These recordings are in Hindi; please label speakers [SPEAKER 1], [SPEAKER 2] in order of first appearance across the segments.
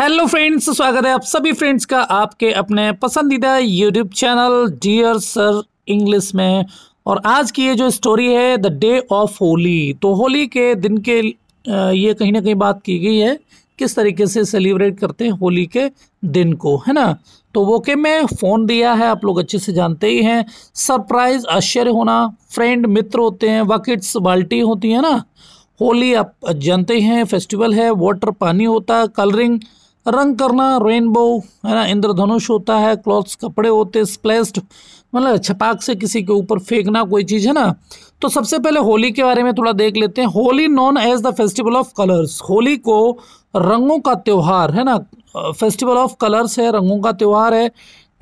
[SPEAKER 1] हेलो फ्रेंड्स स्वागत है आप सभी फ्रेंड्स का आपके अपने पसंदीदा YouTube channel dear sir English में और आज की ये जो स्टोरी है द डे ऑफ होली तो होली के दिन के ये कहीं ना कहीं बात की गई है किस तरीके से सेलिब्रेट करते हैं होली के दिन को है ना तो वो के मैं फ़ोन दिया है आप लोग अच्छे से जानते ही हैं सरप्राइज़ आश्चर्य होना फ्रेंड मित्र होते हैं वकिट्स बाल्टी होती है ना होली आप जानते हैं फेस्टिवल है वाटर पानी होता कलरिंग रंग करना रेनबो है ना इंद्रधनुष होता है क्लॉथ्स कपड़े होते स्प्लेस्ड मतलब छपाक से किसी के ऊपर फेंकना कोई चीज़ है ना तो सबसे पहले होली के बारे में थोड़ा देख लेते हैं Holi known as the festival of colours Holi को रंगों का त्यौहार है ना फेस्टिवल ऑफ कलर्स है रंगों का त्यौहार है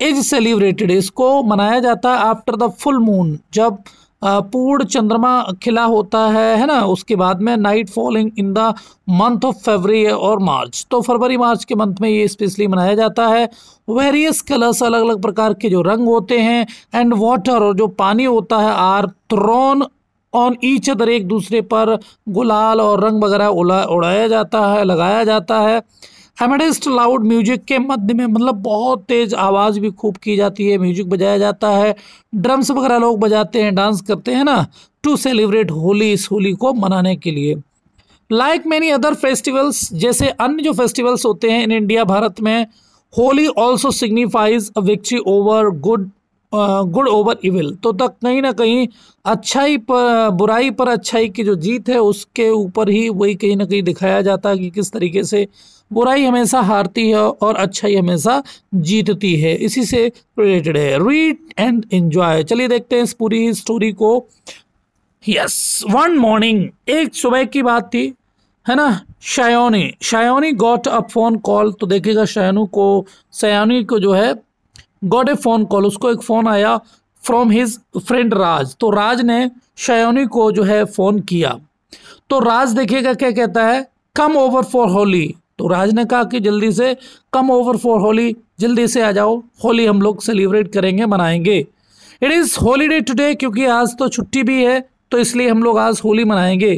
[SPEAKER 1] इज सेलिब्रेटेड इसको मनाया जाता है आफ्टर द फुल मून जब पूर्ण चंद्रमा खिला होता है है ना उसके बाद में night falling in the month of February और मार्च तो फरवरी मार्च के मंथ में ये स्पेशली मनाया जाता है वेरियस कलर्स अलग अलग प्रकार के जो रंग होते हैं एंड वाटर और जो पानी होता है are thrown on each other एक दूसरे पर गुलाल और रंग वगैरह उड़ाया जाता है लगाया जाता है हेमडेस्ट लाउड म्यूजिक के मध्य में मतलब बहुत तेज़ आवाज़ भी खूब की जाती है म्यूजिक बजाया जाता है ड्रम्स वगैरह लोग बजाते हैं डांस करते हैं ना टू सेलिब्रेट होली इस होली को मनाने के लिए लाइक मैनी अदर फेस्टिवल्स जैसे अन्य जो फेस्टिवल्स होते हैं इन इंडिया भारत में Holi also signifies a victory over good good over evil तो तक कहीं ना कहीं अच्छाई पर बुराई पर अच्छाई की जो जीत है उसके ऊपर ही वही कहीं ना कहीं दिखाया जाता है कि किस तरीके से बुराई हमेशा हारती है और अच्छाई हमेशा जीतती है इसी से रिलेटेड है रीड एंड एंजॉय चलिए देखते हैं इस पूरी स्टोरी को यस वन मॉर्निंग एक सुबह की बात थी है ना Sayoni Sayoni got a phone call तो देखिएगा शायनु को सयानी को जो है गॉट ए फ़ोन कॉल उसको एक फ़ोन आया फ्रॉम हिज फ्रेंड राज तो राज ने शयोनी को जो है फ़ोन किया तो राज देखिएगा क्या कहता है कम ओवर फॉर होली तो राज ने कहा कि जल्दी से कम ओवर फॉर होली जल्दी से आ जाओ होली हम लोग सेलिब्रेट करेंगे मनाएंगे इट इज़ होलीडे टुडे क्योंकि आज तो छुट्टी भी है तो इसलिए हम लोग आज होली मनाएंगे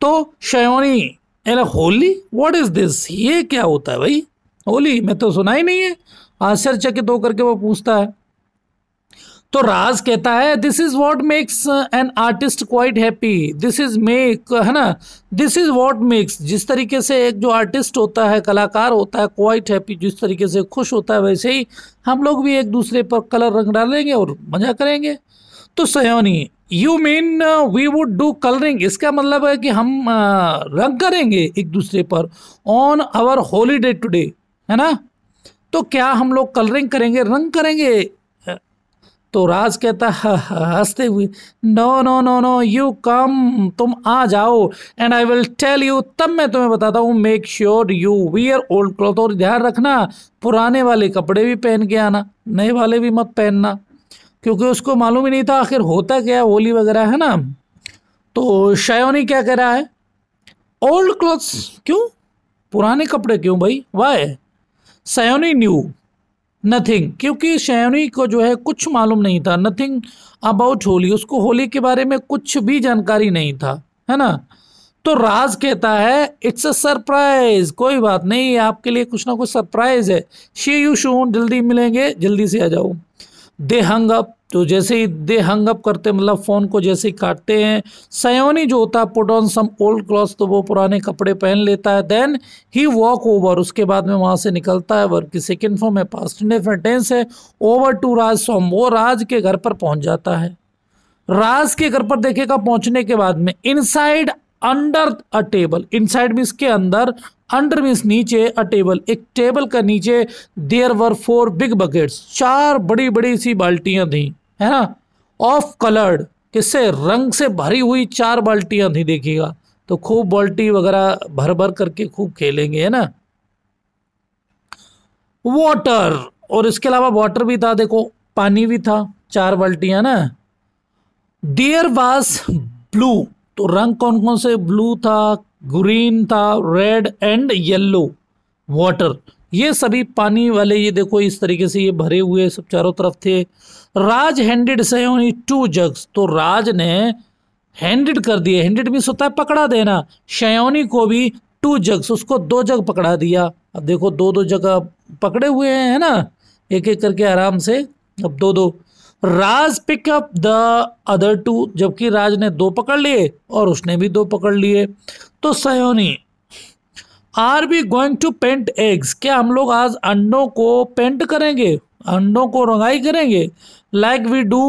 [SPEAKER 1] तो शयोनी अरे होली व्हाट इज़ दिस ये क्या होता है भाई होली मैं तो सुना ही नहीं है आश्चर्यचकित होकर के वो पूछता है तो राज कहता है this is what makes an artist quite happy this is make है ना दिस इज वॉट मेक्स जिस तरीके से एक जो आर्टिस्ट होता है कलाकार होता है क्वाइट हैप्पी जिस तरीके से खुश होता है वैसे ही हम लोग भी एक दूसरे पर कलर रंग डालेंगे और मजा करेंगे तो Sayoni you mean we would do colouring इसका मतलब है कि हम uh, रंग करेंगे एक दूसरे पर ऑन आवर होलीडे टुडे है ना तो क्या हम लोग कलरिंग करेंगे रंग करेंगे तो राज कहता हंसते हुए no no no no you come तुम आ जाओ and I will tell you तब मैं तुम्हें बताता हूँ make sure you wear old cloth और ध्यान रखना पुराने वाले कपड़े भी पहन के आना नए वाले भी मत पहनना क्योंकि उसको मालूम ही नहीं था आखिर होता क्या होली वगैरह है ना तो शयोनी क्या कह रहा है ओल्ड क्लॉथ्स क्यों पुराने कपड़े क्यों भाई वाई सयोनी न्यू नथिंग क्योंकि सयोनी को जो है कुछ मालूम नहीं था नथिंग अबाउट होली उसको होली के बारे में कुछ भी जानकारी नहीं था है ना तो राज कहता है इट्स अ सरप्राइज कोई बात नहीं आपके लिए कुछ ना कुछ सरप्राइज है शी यू शून जल्दी मिलेंगे जल्दी से आ जाओ दे हंग अप तो जैसे ही दे हंग अप करते मतलब फ़ोन को जैसे ही काटते हैं सयोनी जो होता है put on some old cloth तो वो पुराने कपड़े पहन लेता है देन ही वॉक ओवर उसके बाद में वहाँ से निकलता है वर्क की सेकेंड फॉर्म है पास्ट टेंस है ओवर टू राज सॉम वो राज के घर पर पहुँच जाता है राज के घर पर देखेगा पहुंचने के बाद में inside under a table inside means के अंदर अंडर मीन्स नीचे अ टेबल एक टेबल का नीचे there were four big buckets चार बड़ी बड़ी सी बाल्टियां थी है ना ऑफ कलर्ड किससे रंग से भरी हुई चार बाल्टियाँ थी देखिएगा तो खूब बाल्टी वगैरह भर भर करके खूब खेलेंगे है ना वाटर और इसके अलावा वाटर भी था देखो पानी भी था चार बाल्टियाँ ना डियर वास ब्लू तो रंग कौन कौन से ब्लू था ग्रीन था रेड एंड येलो वाटर ये सभी पानी वाले ये देखो इस तरीके से ये भरे हुए सब चारों तरफ थे राज हैंडेड से ओनली टू जग्स तो राज ने हैंडेड कर दिए हैंडेड मीन्स होता है पकड़ा देना शयोनी को भी टू जग्स उसको दो जग पकड़ा दिया अब देखो दो दो जगह पकड़े हुए हैं है ना एक एक करके आराम से अब दो दो Raj pick up the other two जबकि राज ने दो पकड़ लिए और उसने भी दो पकड़ लिए तो Sayoni are we going to paint eggs क्या हम लोग आज अंडों को पेंट करेंगे अंडों को रंगाई करेंगे like we do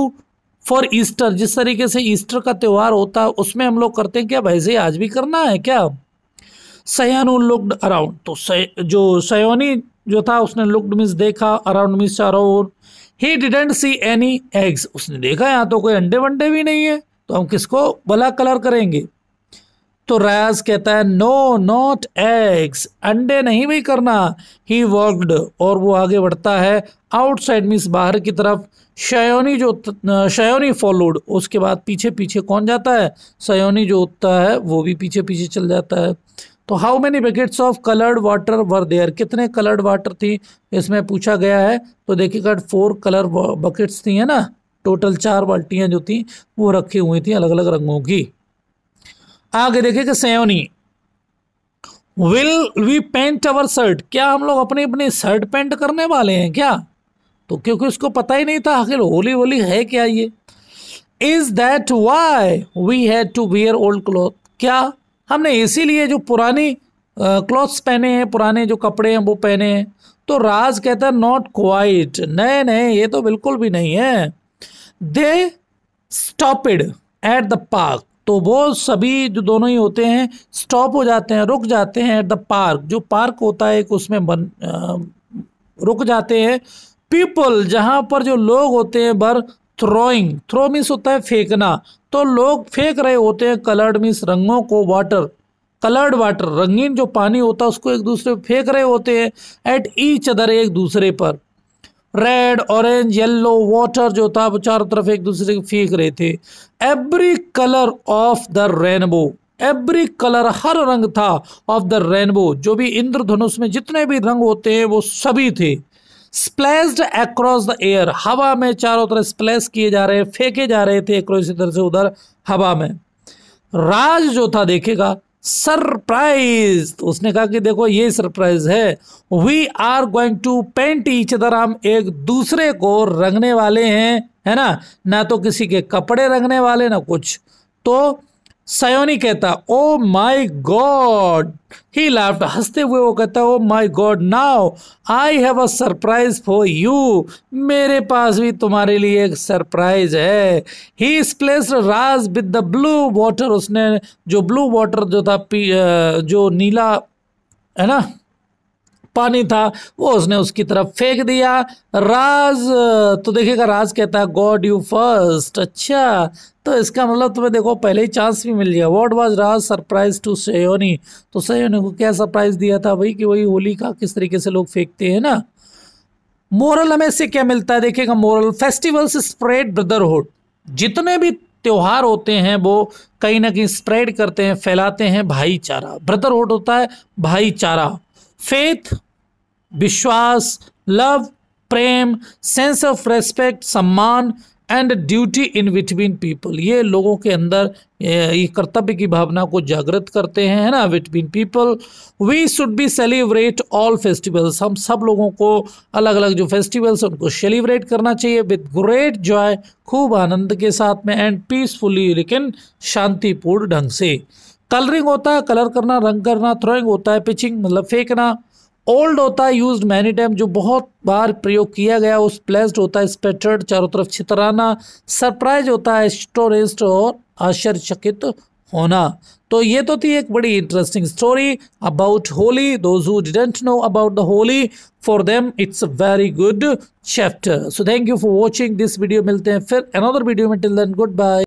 [SPEAKER 1] for Easter जिस तरीके से ईस्टर का त्यौहार होता है उसमें हम लोग करते हैं क्या भाई से आज भी करना है क्या सयानु लुकड अराउंड तो सय, जो सयोनी जो था उसने लुकड मिस देखा अराउंड मिस अराउंड ही डिडेंट सी एनी एग्स उसने देखा यहाँ तो कोई अंडे वंडे भी नहीं है तो हम किसको भला कलर करेंगे तो रैज कहता है नो नॉट एग्स अंडे नहीं भी करना ही वर्कड और वो आगे बढ़ता है आउटसाइड मीन्स बाहर की तरफ शयोनी जो शयोनी फॉलोड उसके बाद पीछे पीछे कौन जाता है सयोनी जो उठता है वो भी पीछे पीछे चल जाता है तो how many buckets of coloured water were there कितने कलर्ड वाटर थी इसमें पूछा गया है तो देखिएगा फोर कलर बकेट्स थी है ना टोटल चार बाल्टियाँ जो थी वो रखी हुई थी अलग अलग रंगों की आगे देखें कि Sayoni will we paint our shirt क्या हम लोग अपने अपने शर्ट पेंट करने वाले हैं क्या तो क्योंकि उसको पता ही नहीं था आखिर होली होली है क्या ये is that why we had to wear old cloth क्या हमने इसीलिए जो पुरानी क्लॉथ्स पहने हैं पुराने जो कपड़े हैं वो पहने हैं तो राज कहता है नॉट क्वाइट नहीं नहीं ये तो बिल्कुल भी नहीं है they stopped at the park तो वो सभी जो दोनों ही होते हैं स्टॉप हो जाते हैं रुक जाते हैं एट द पार्क जो पार्क होता है एक उसमें बन रुक जाते हैं पीपल जहाँ पर जो लोग होते हैं बर थ्रोइंग थ्रो मीन्स होता है फेंकना तो लोग फेंक रहे होते हैं कलर्ड मीन्स रंगों को वाटर कलर्ड वाटर रंगीन जो पानी होता है उसको एक दूसरे पर फेंक रहे होते हैं एट ईच अदर एक दूसरे पर रेड ऑरेंज येलो वाटर जो था वो चारों तरफ एक दूसरे को फेंक रहे थे every colour of the rainbow every colour हर रंग था ऑफ द रेनबो जो भी इंद्रधनुष में जितने भी रंग होते हैं वो सभी थे स्प्लैश्ड अक्रॉस द एयर हवा में चारों तरफ स्प्लैश किए जा रहे फेंके जा रहे थे एक इधर से उधर हवा में राज जो था देखेगा सरप्राइज तो उसने कहा कि देखो ये सरप्राइज है we are going to paint each other हम एक दूसरे को रंगने वाले हैं है ना ना तो किसी के कपड़े रंगने वाले ना कुछ तो सयोनी कहता oh my god he laughed हंसते हुए वो कहता oh my god now I have a surprise for you मेरे पास भी तुम्हारे लिए एक सरप्राइज है he splashed place Raj with the blue water उसने जो ब्लू वाटर जो था पी, जो नीला है ना पानी था वो उसने उसकी तरफ फेंक दिया राज तो देखिएगा राज कहता है गॉड यू फर्स्ट अच्छा तो इसका मतलब तुम्हें देखो पहले ही चांस भी मिल गया what was Raj surprise to Sayoni तो सयोनी को क्या सरप्राइज दिया था भाई कि वही होली का किस तरीके से लोग फेंकते हैं ना मोरल हमें इससे क्या मिलता है देखिएगा मोरल फेस्टिवल्स स्प्रेड ब्रदरहुड जितने भी त्यौहार होते हैं वो कहीं ना कहीं स्प्रेड करते हैं फैलाते हैं भाईचारा ब्रदरहुड होता है भाईचारा फेथ विश्वास लव प्रेम सेंस ऑफ रेस्पेक्ट सम्मान and duty in between people ये लोगों के अंदर ये कर्तव्य की भावना को जागृत करते हैं है ना between people we should be celebrate all festivals हम सब लोगों को अलग अलग जो फेस्टिवल्स उनको सेलिब्रेट करना चाहिए विद ग्रेट जॉय खूब आनंद के साथ में एंड पीसफुली लेकिन शांतिपूर्ण ढंग से कलरिंग होता है कलर करना रंग करना थ्रोइंग होता है पिचिंग मतलब फेंकना ओल्ड होता है यूज मैनी टाइम जो बहुत बार प्रयोग किया गया उस प्लेस्ड होता है स्पेटर्ड चारों तरफ छितराना सरप्राइज होता है स्टोरेस्ट और आश्चर्यचकित होना तो ये तो थी एक बड़ी interesting story about Holi those didn't know about the Holi for them it's a very good chapter so thank you for watching this video मिलते हैं फिर अनदर वीडियो में टिल देन गुड बाय